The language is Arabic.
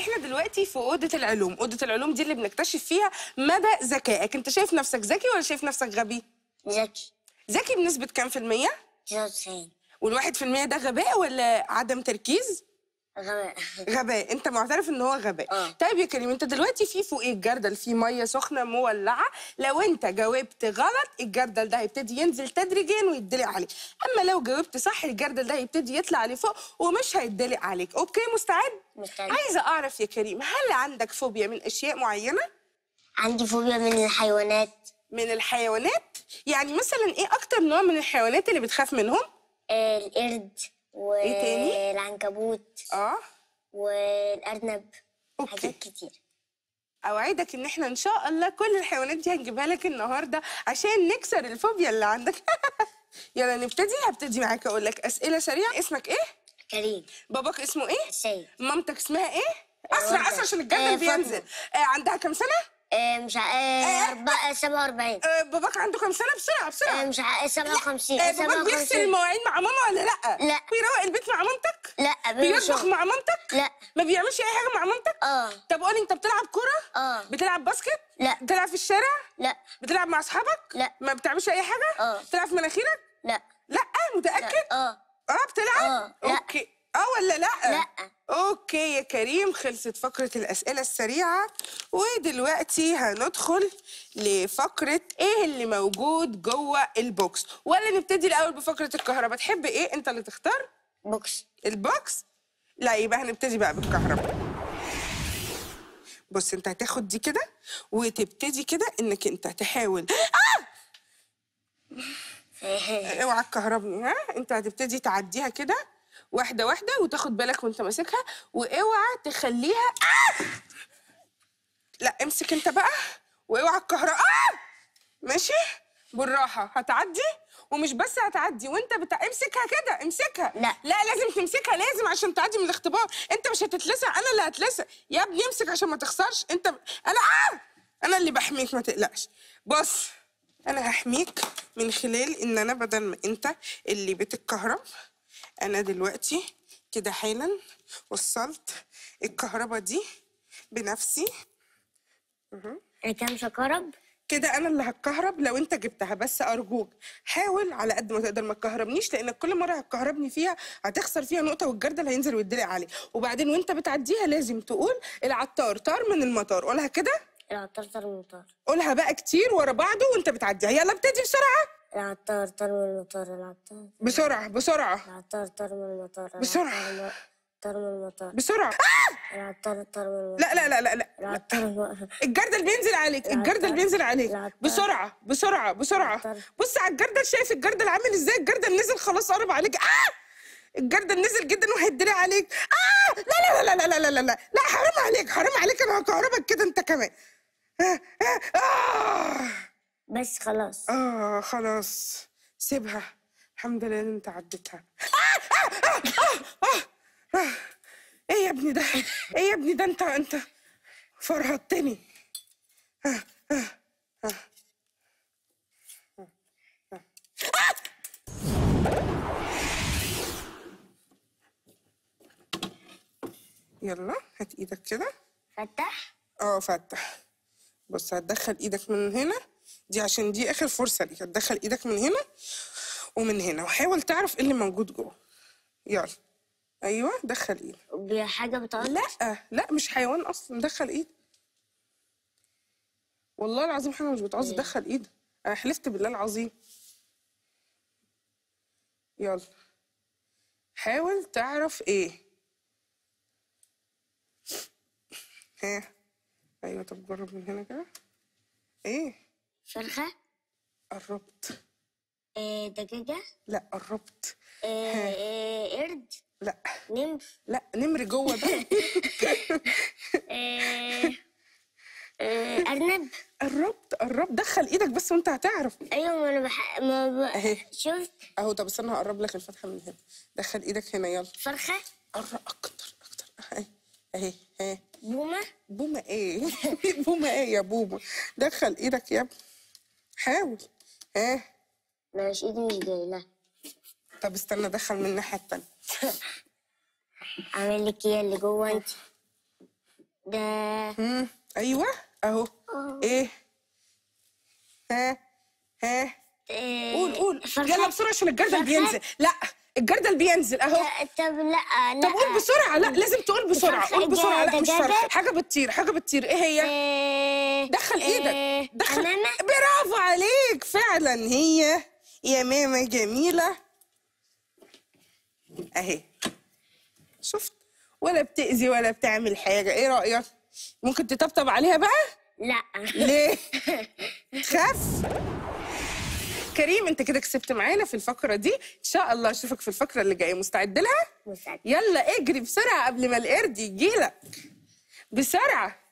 احنا دلوقتي في اوضه العلوم اوضه العلوم دي اللي بنكتشف فيها مدى ذكائك انت شايف نفسك ذكي ولا شايف نفسك غبي ذكي ذكي بنسبه كام في الميه 90 وال في المية ده غباء ولا عدم تركيز غباء غباء انت معترف ان هو غباء آه. طيب يا كريم انت دلوقتي في فوق ايه؟ الجردل في ميه سخنه مولعه لو انت جاوبت غلط الجردل ده هيبتدي ينزل تدريجيا ويتدلق عليك اما لو جاوبت صح الجردل ده هيبتدي يطلع لفوق ومش هيتدلق عليك اوكي مستعد مستعد عايزه اعرف يا كريم هل عندك فوبيا من اشياء معينه عندي فوبيا من الحيوانات من الحيوانات يعني مثلا ايه اكتر نوع من الحيوانات اللي بتخاف منهم آه، القرد والعنكبوت إيه اه والارنب أوكي. حاجات كتير اوعدك ان احنا ان شاء الله كل الحيوانات دي هنجيبها لك النهارده عشان نكسر الفوبيا اللي عندك يلا نبتدي هبتدي معاك اقول لك اسئله سريعه اسمك ايه كريم باباك اسمه ايه سيد مامتك اسمها ايه اسرع اسرع عشان الجبل آه، بينزل آه عندها كام سنه آه، مش آه، أربعة 47 آه، باباك عنده كام سنه بسرعه بسرعه مش 57 باباك بيغسل المواعين مع ماما ولا لا؟ لا بيروق البيت مع مامتك؟ لا بيطبخ مع مامتك؟ لا ما بيعملش اي حاجه مع مامتك؟ اه طب قولي انت بتلعب كوره؟ اه بتلعب باسكت؟ لا بتلعب في الشارع؟ لا بتلعب مع اصحابك؟ لا ما بتعملش اي حاجه؟ اه بتلعب في مناخيرك؟ لا لا متاكد؟ اه اه بتلعب؟ اه اوكي اه ولا لا؟ لا اوكي يا كريم خلصت فقرة الأسئلة السريعة ودلوقتي هندخل لفقرة ايه اللي موجود جوه البوكس ولا نبتدي الأول بفقرة الكهرباء تحب ايه انت اللي تختار؟ بوكس البوكس؟ لا يبقى هنبتدي بقى بالكهرباء بص انت هتاخد دي كده وتبتدي كده انك انت تحاول آه! اوعى الكهرباء ها انت هتبتدي تعديها كده واحده واحده وتاخد بالك وانت ماسكها واوعى تخليها آه! لا امسك انت بقى واوعى الكهرباء آه! ماشي بالراحه هتعدي ومش بس هتعدي وانت بتا... امسكها كده امسكها لا لا لازم تمسكها لازم عشان تعدي من الاختبار انت مش هتتلسع انا اللي هتلسع يا ابني امسك عشان ما تخسرش انت انا آه! انا اللي بحميك ما تقلقش بص انا هحميك من خلال ان انا بدل ما انت اللي بتتكهرب انا دلوقتي كده حالا وصلت الكهرباء دي بنفسي إيه، كم شكرب كده انا اللي هتكهرب لو انت جبتها بس ارجوك حاول على قد ما تقدر ما تكهربنيش لانك كل مره هتكهربني فيها هتخسر فيها نقطه والجردل هينزل ويتدلق عليه وبعدين وانت بتعديها لازم تقول العطار طار من المطار قولها كده العطار طار من المطار قولها بقى كتير ورا بعضه وانت بتعديها يلا ابتدي بسرعه العطار ترمي المطار العطار بسرعة بسرعة العطار ترمي المطار بسرعة ترمي المطار بسرعة العطار ترمي المطار لا لا لا لا لا العطار الجردل بينزل عليك الجردل بينزل عليك بسرعة بسرعة بسرعة بص على الجردل شايف الجردل عامل ازاي الجردل نزل خلاص قرب عليك آه الجردل نزل جدا وهيدري عليك آه لا لا لا لا لا لا لا لا حرام عليك حرام عليك انا هكهربك كده انت كمان آه آه آه بس خلاص اه خلاص سيبها الحمد لله ان انت عديتها ايه يا ابني ده ايه يا ابني ده انت انت فرهدتني يلا هات ايدك كده فتح اه فتح بص هتدخل ايدك من هنا دي عشان دي اخر فرصه ليك هتدخل ايدك من هنا ومن هنا وحاول تعرف ايه اللي موجود جوه يلا ايوه دخل ايدك بحاجه بتعرف لا لا مش حيوان اصلا دخل ايدك والله العظيم حاجه مش بتعوز إيه؟ دخل ايدك انا حلفت بالله العظيم يلا حاول تعرف ايه ها ايوه طب جرب من هنا كده ايه فرخة قربت آه، دجاجة لا قربت آه، آه، قرد لا نمر لا نمر جوه ده ارنب قربت قربت دخل ايدك بس وانت هتعرف ايوه ما انا بح... ما ب... اهي شفت اهو طب استنى هقرب لك الفتحه من هنا دخل ايدك هنا يلا فرخه قرب اكتر اكتر اهي اهي اهي بومه بومه ايه بومه ايه يا بومه دخل ايدك يا ابني حاول ها ماشي ايدي مش جايله طب استنى ادخل من الناحيه الثانيه اعمل لك ايه اللي جوه انت ده امم ايوه اهو آه. ايه ها ها آه، قول قول يلا بسرعه عشان الجردل بينزل لا الجردل بينزل اهو آه، طب لا لا طب قول بسرعه لا لازم تقول بسرعه قول بسرعه لا مش شرط حاجه بتطير حاجه بتطير ايه هي؟ آه، دخل آه، ايدك دخل برافو عليك فعلا هي يا ماما جميله اهي شفت ولا بتأذي ولا بتعمل حاجه ايه رأيك؟ ممكن تطبطب عليها بقى؟ لا ليه؟ تخاف؟ كريم انت كده كسبت معانا في الفقره دي ان شاء الله اشوفك في الفقره اللي جايه مستعد لها مستعد يلا اجري بسرعه قبل ما القرد يجيلك بسرعه